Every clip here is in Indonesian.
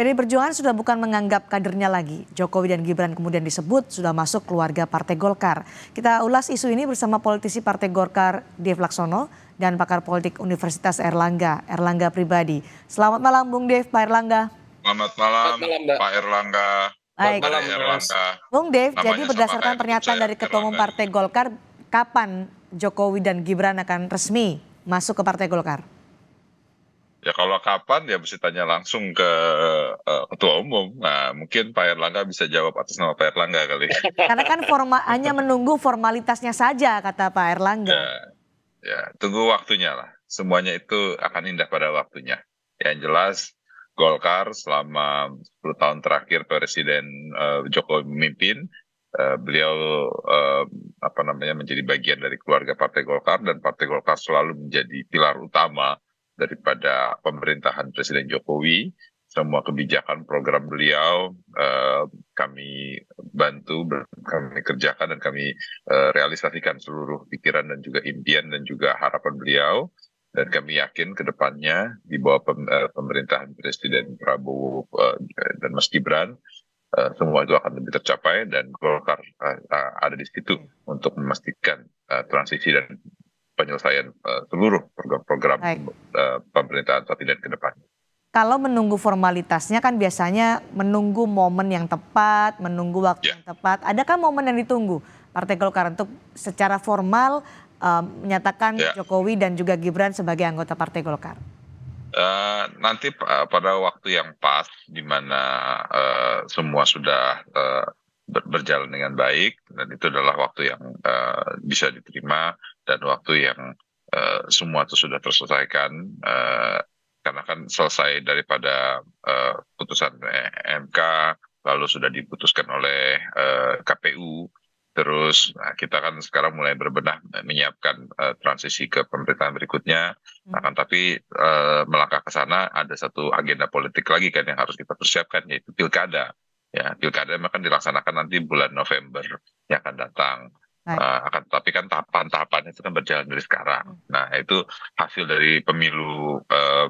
PDI Perjuangan sudah bukan menganggap kadernya lagi. Jokowi dan Gibran kemudian disebut sudah masuk keluarga Partai Golkar. Kita ulas isu ini bersama politisi Partai Golkar Dev Laksono dan pakar politik Universitas Erlangga, Erlangga Pribadi. Selamat malam Bung Dev, Pak Erlangga. Selamat malam, Selamat malam Pak Erlangga. Baik. Malam, Erlangga. Bung Dev, Namanya jadi berdasarkan pernyataan dari Ketua Umum Partai Golkar, kapan Jokowi dan Gibran akan resmi masuk ke Partai Golkar? Ya kalau kapan ya mesti tanya langsung ke uh, ketua umum. Nah, mungkin Pak Erlangga bisa jawab atas nama Pak Erlangga kali. Karena kan forma hanya menunggu formalitasnya saja kata Pak Erlangga. Ya, ya, tunggu waktunya lah. Semuanya itu akan indah pada waktunya. Yang jelas Golkar selama 10 tahun terakhir Presiden uh, Jokowi memimpin Uh, beliau uh, apa namanya menjadi bagian dari keluarga Partai Golkar dan Partai Golkar selalu menjadi pilar utama daripada pemerintahan Presiden Jokowi. Semua kebijakan program beliau eh, kami bantu, kami kerjakan dan kami eh, realisasikan seluruh pikiran dan juga impian dan juga harapan beliau. Dan kami yakin ke depannya di bawah pem, eh, pemerintahan Presiden Prabowo eh, dan Mas Gibran, Uh, semua itu akan lebih tercapai dan Golkar uh, ada di situ untuk memastikan uh, transisi dan penyelesaian uh, seluruh program-program uh, eh, pemerintahan ini ke depan. Kalau menunggu formalitasnya kan biasanya menunggu momen yang tepat, menunggu waktu yeah. yang tepat. Adakah momen yang ditunggu Partai Golkar untuk secara formal uh, menyatakan yeah. Jokowi dan juga Gibran sebagai anggota Partai Golkar? Uh, nanti uh, pada waktu yang pas, di mana uh, semua sudah uh, ber berjalan dengan baik, dan itu adalah waktu yang uh, bisa diterima dan waktu yang uh, semua itu sudah terselesaikan uh, karena kan selesai daripada uh, putusan MK lalu sudah diputuskan oleh uh, KPU terus nah, kita kan sekarang mulai berbenah menyiapkan uh, transisi ke pemerintahan berikutnya hmm. akan nah, tapi uh, melangkah ke sana ada satu agenda politik lagi kan yang harus kita persiapkan yaitu pilkada ya pilkada akan dilaksanakan nanti bulan November yang akan datang Uh, eh, tapi kan tahapan-tahapannya itu kan berjalan dari sekarang. Hmm. Nah, itu hasil dari pemilu uh,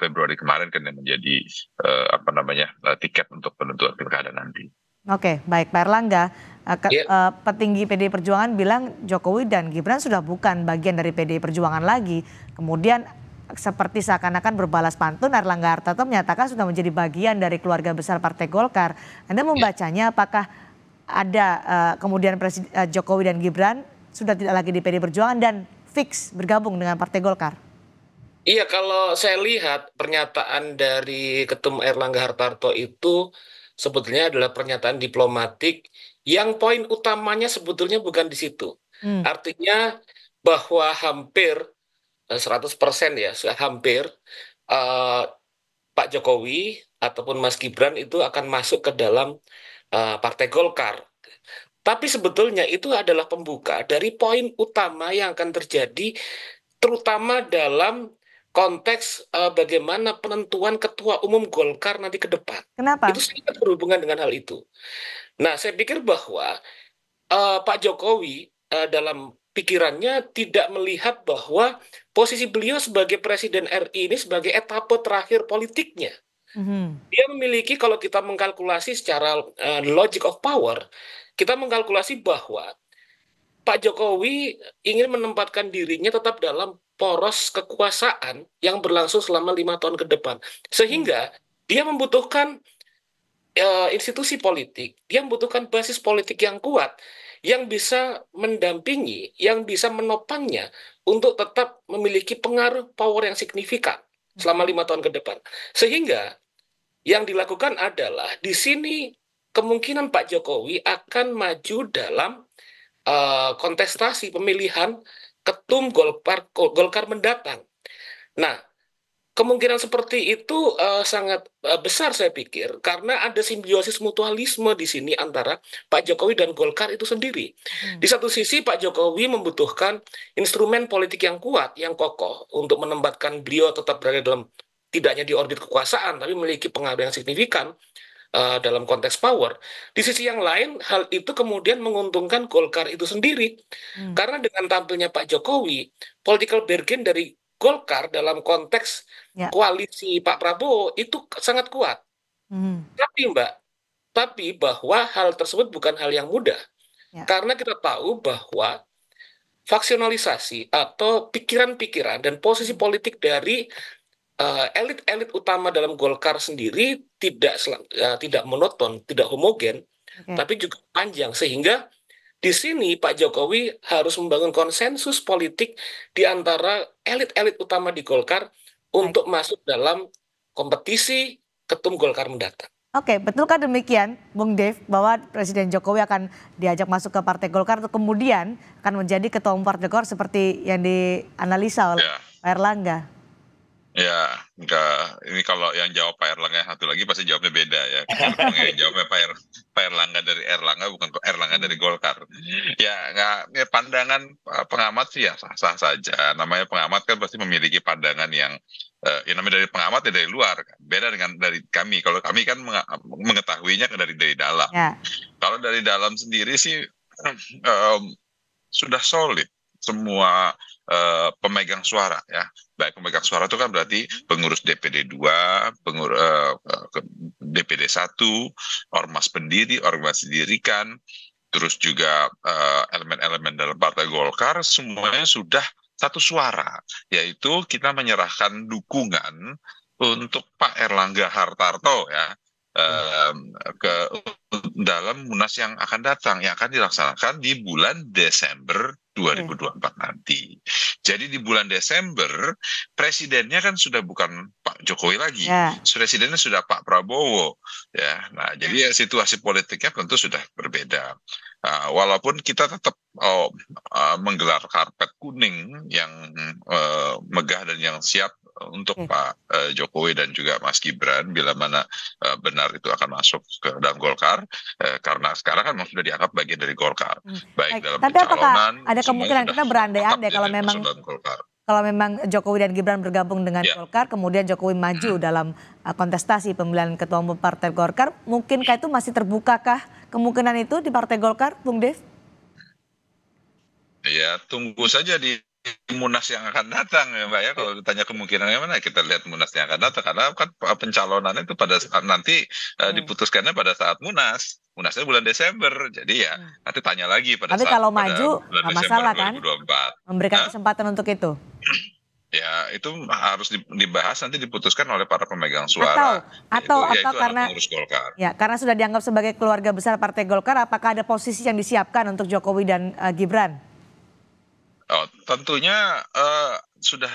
Februari kemarin kan yang menjadi uh, apa namanya tiket untuk penentuan pilkada nanti. Oke, baik Pak Erlangga. uh, yeah. Ya. uh, petinggi PD Perjuangan bilang Jokowi dan Gibran sudah bukan bagian dari PD Perjuangan lagi. Kemudian seperti seakan-akan berbalas pantun Erlangga Hartarto menyatakan sudah menjadi bagian dari keluarga besar Partai Golkar. Anda ya. membacanya apakah ada uh, kemudian Presiden uh, Jokowi dan Gibran sudah tidak lagi di PD Perjuangan dan fix bergabung dengan Partai Golkar. Iya, kalau saya lihat pernyataan dari Ketum Erlangga Hartarto itu sebetulnya adalah pernyataan diplomatik yang poin utamanya sebetulnya bukan di situ. Hmm. Artinya bahwa hampir 100% eh, ya, hampir uh, Pak Jokowi ataupun Mas Gibran itu akan masuk ke dalam uh, Partai Golkar. Tapi sebetulnya itu adalah pembuka dari poin utama yang akan terjadi terutama dalam konteks uh, bagaimana penentuan ketua umum Golkar nanti ke depan. Kenapa? Itu sangat berhubungan dengan hal itu. Nah, saya pikir bahwa uh, Pak Jokowi uh, dalam pikirannya tidak melihat bahwa posisi beliau sebagai presiden RI ini sebagai etape terakhir politiknya hmm Dia memiliki kalau kita mengkalkulasi secara uh, logic of power, kita mengkalkulasi bahwa Pak Jokowi ingin menempatkan dirinya tetap dalam poros kekuasaan yang berlangsung selama lima tahun ke depan, sehingga mm-hmm. dia membutuhkan uh, institusi politik, dia membutuhkan basis politik yang kuat, yang bisa mendampingi, yang bisa menopangnya untuk tetap memiliki pengaruh power yang signifikan selama mm-hmm. lima tahun ke depan. Sehingga yang dilakukan adalah di sini kemungkinan Pak Jokowi akan maju dalam uh, kontestasi pemilihan ketum Golkar Golkar mendatang. Nah, kemungkinan seperti itu uh, sangat uh, besar saya pikir karena ada simbiosis mutualisme di sini antara Pak Jokowi dan Golkar itu sendiri. Hmm. Di satu sisi Pak Jokowi membutuhkan instrumen politik yang kuat, yang kokoh untuk menempatkan beliau tetap berada dalam tidaknya di orbit kekuasaan tapi memiliki pengaruh yang signifikan uh, dalam konteks power. Di sisi yang lain hal itu kemudian menguntungkan Golkar itu sendiri hmm. karena dengan tampilnya Pak Jokowi political bargain dari Golkar dalam konteks ya. koalisi Pak Prabowo itu sangat kuat. Hmm. Tapi Mbak, tapi bahwa hal tersebut bukan hal yang mudah. Ya. Karena kita tahu bahwa faksionalisasi atau pikiran-pikiran dan posisi politik dari Eh, elit-elit uh, utama dalam Golkar sendiri tidak uh, tidak monoton, tidak homogen, okay. tapi juga panjang sehingga di sini Pak Jokowi harus membangun konsensus politik di antara elit-elit utama di Golkar untuk okay. masuk dalam kompetisi ketum Golkar mendatang. Oke, okay, betulkah demikian, Bung Dev, bahwa Presiden Jokowi akan diajak masuk ke Partai Golkar, atau kemudian akan menjadi ketua umum Partai Golkar seperti yang dianalisa oleh yeah. Pak Erlangga? Ya, enggak. Ini kalau yang jawab Pak Erlangga satu lagi pasti jawabnya beda ya. yang jawabnya Pak, er, Pak Erlangga dari Erlangga bukan Erlangga dari Golkar. Ya, enggak. Ya, pandangan eh, pengamat sih ya sah-sah saja. Namanya pengamat kan pasti memiliki pandangan yang uh, eh, yang namanya dari pengamat ya dari luar kan. Beda dengan dari kami. Kalau kami kan mengetahuinya kan dari dari dalam. Ya. Kalau dari dalam sendiri sih um, sudah solid semua uh, pemegang suara ya baik pemegang suara itu kan berarti pengurus DPD 2, pengur, uh, DPD 1, ormas pendiri, ormas didirikan, terus juga eh, elemen-elemen uh, elemen -elemen dalam Partai Golkar semuanya sudah satu suara, yaitu kita menyerahkan dukungan untuk Pak Erlangga Hartarto ya ke dalam munas yang akan datang yang akan dilaksanakan di bulan Desember 2024 hmm. nanti. Jadi di bulan Desember presidennya kan sudah bukan Pak Jokowi lagi, yeah. presidennya sudah Pak Prabowo, ya. Nah jadi hmm. situasi politiknya tentu sudah berbeda. Uh, walaupun kita tetap oh, uh, menggelar karpet kuning yang uh, megah dan yang siap Eh, untuk okay. Pak eh, Jokowi dan juga Mas Gibran bila mana eh, benar itu akan masuk ke dalam Golkar karena sekarang kan sudah dianggap bagian dari Golkar hmm. baik, baik dalam tapi apakah ada kemungkinan kita berandai-andai kalau memang kalau memang Jokowi dan Gibran bergabung dengan ya. Golkar, kemudian Jokowi maju hmm. dalam kontestasi pemilihan ketua umum Partai Golkar, mungkinkah itu masih terbukakah kemungkinan itu di Partai Golkar, Bung Dev? Ya, tunggu saja di munas yang akan datang ya mbak ya kalau ditanya kemungkinannya mana kita lihat munas yang akan datang karena kan pencalonannya itu pada saat nanti uh, diputuskannya pada saat munas munasnya bulan Desember jadi ya hmm. nanti tanya lagi pada tapi saat kalau pada maju bulan Desember masalah 2024. kan memberikan nah, kesempatan untuk itu ya itu harus dibahas nanti diputuskan oleh para pemegang suara atau atau, yaitu, atau karena ya karena sudah dianggap sebagai keluarga besar partai Golkar apakah ada posisi yang disiapkan untuk Jokowi dan uh, Gibran Oh, tentunya uh, sudah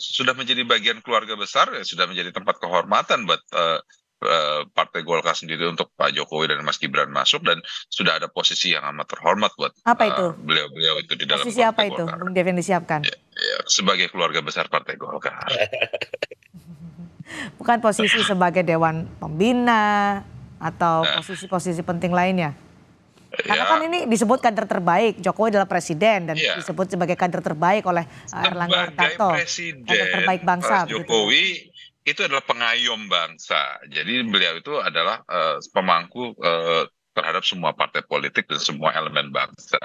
sudah menjadi bagian keluarga besar ya sudah menjadi tempat kehormatan buat uh, uh, Partai Golkar sendiri untuk Pak Jokowi dan Mas Gibran masuk dan sudah ada posisi yang amat terhormat buat apa beliau-beliau uh, itu di dalam posisi apa itu, Bung Ya, ya, sebagai keluarga besar Partai Golkar. Bukan posisi sebagai Dewan Pembina atau nah. posisi-posisi penting lainnya? Karena ya. kan ini disebut kader terbaik, Jokowi adalah presiden dan ya. disebut sebagai kader terbaik oleh eh, Erlangga Hartarto. kader terbaik bangsa. Pak Jokowi itu adalah pengayom bangsa. Jadi beliau itu adalah uh, pemangku uh, terhadap semua partai politik dan semua elemen bangsa.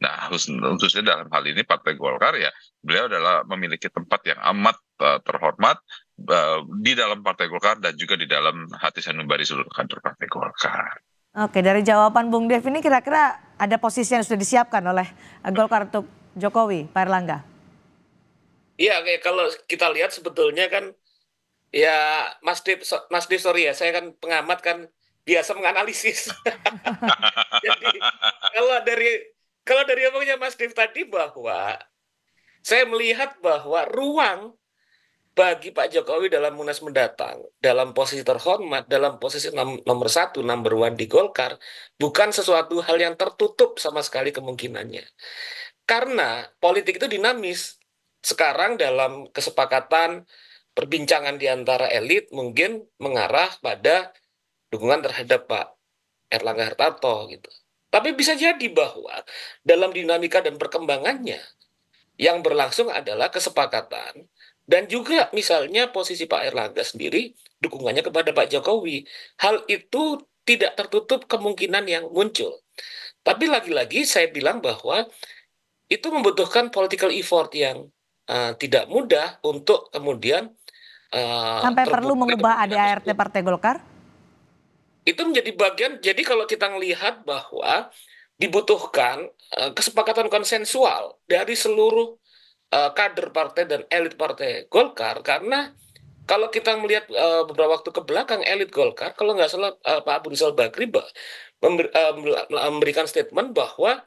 Nah, khususnya dalam hal ini Partai Golkar ya, beliau adalah memiliki tempat yang amat uh, terhormat di dalam Partai Golkar dan juga di dalam hati sanubari seluruh kantor Partai Golkar. Oke, dari jawaban Bung Dev ini kira-kira ada posisi yang sudah disiapkan oleh Golkar untuk Jokowi, Pak Erlangga? Iya, kalau kita lihat sebetulnya kan ya Mas Dev, Mas Dev sorry ya, saya kan pengamat kan biasa menganalisis. Jadi kalau dari kalau dari omongnya Mas Dev tadi bahwa saya melihat bahwa ruang bagi Pak Jokowi dalam Munas mendatang, dalam posisi terhormat, dalam posisi nomor satu, nomor one di Golkar, bukan sesuatu hal yang tertutup sama sekali kemungkinannya. Karena politik itu dinamis. Sekarang dalam kesepakatan perbincangan di antara elit mungkin mengarah pada dukungan terhadap Pak Erlangga Hartarto gitu. Tapi bisa jadi bahwa dalam dinamika dan perkembangannya yang berlangsung adalah kesepakatan dan juga misalnya posisi Pak Erlangga sendiri dukungannya kepada Pak Jokowi. Hal itu tidak tertutup kemungkinan yang muncul. Tapi lagi-lagi saya bilang bahwa itu membutuhkan political effort yang uh, tidak mudah untuk kemudian uh, sampai perlu mengubah ADART Partai Golkar. Itu menjadi bagian. Jadi kalau kita melihat bahwa dibutuhkan uh, kesepakatan konsensual dari seluruh uh, kader partai dan elit partai Golkar karena kalau kita melihat uh, beberapa waktu ke belakang elit Golkar kalau nggak salah uh, Pak Abu Rizal Bakri member, uh, memberikan statement bahwa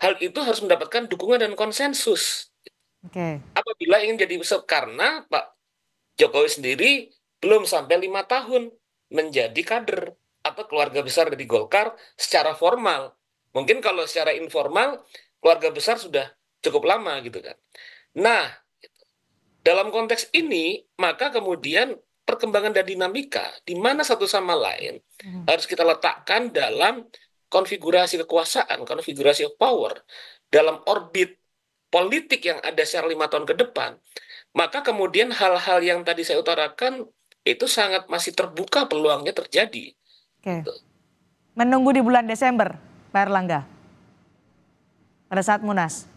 hal itu harus mendapatkan dukungan dan konsensus. Okay. Apabila ingin jadi besar karena Pak Jokowi sendiri belum sampai lima tahun menjadi kader atau keluarga besar dari Golkar secara formal. Mungkin kalau secara informal keluarga besar sudah cukup lama gitu kan. Nah, dalam konteks ini maka kemudian perkembangan dan dinamika di mana satu sama lain hmm. harus kita letakkan dalam konfigurasi kekuasaan, konfigurasi of power dalam orbit politik yang ada secara lima tahun ke depan, maka kemudian hal-hal yang tadi saya utarakan itu sangat masih terbuka peluangnya terjadi. Oke. Gitu. Menunggu di bulan Desember, Pak Erlangga, pada saat Munas.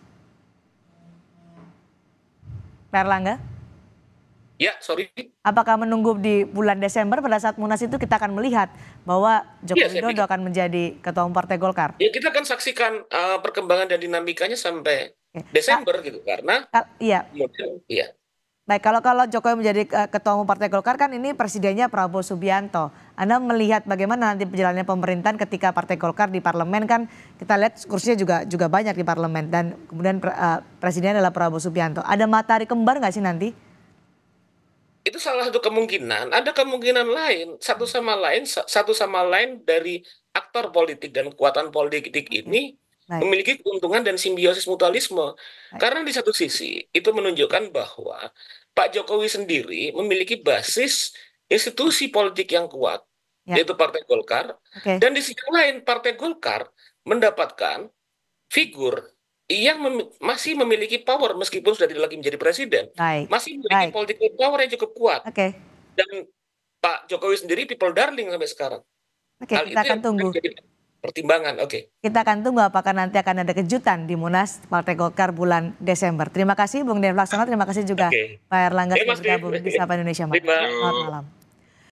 Pak Erlangga? Ya, sorry. Apakah menunggu di bulan Desember pada saat Munas itu kita akan melihat bahwa Joko ya, Widodo akan menjadi Ketua Umum Partai Golkar? Ya, kita akan saksikan uh, perkembangan dan dinamikanya sampai Desember gitu karena Iya. Iya. Baik, kalau kalau Jokowi menjadi e, ketua umum Partai Golkar kan ini presidennya Prabowo Subianto. Anda melihat bagaimana nanti perjalanannya pemerintahan ketika Partai Golkar di parlemen kan kita lihat kursinya juga juga banyak di parlemen dan kemudian uh, e, presiden adalah Prabowo Subianto. Ada matahari kembar nggak sih nanti? Itu salah satu kemungkinan. Ada kemungkinan lain satu sama lain satu sama lain dari aktor politik dan kekuatan politik ini Baik. memiliki keuntungan dan simbiosis mutualisme. Baik. Karena di satu sisi itu menunjukkan bahwa Pak Jokowi sendiri memiliki basis institusi politik yang kuat, ya. yaitu Partai Golkar. Okay. Dan di sisi lain Partai Golkar mendapatkan figur yang mem masih memiliki power meskipun sudah tidak lagi menjadi presiden, Baik. masih memiliki Baik. political power yang cukup kuat. Okay. Dan Pak Jokowi sendiri people darling sampai sekarang. Oke, okay, kita akan tunggu. Menjadi pertimbangan. Oke. Okay. Kita akan tunggu apakah nanti akan ada kejutan di Munas Partai Golkar bulan Desember. Terima kasih Bung Dev Laksana, terima kasih juga okay. Pak Erlangga sudah bergabung di Sapa Indonesia Malam. Selamat malam.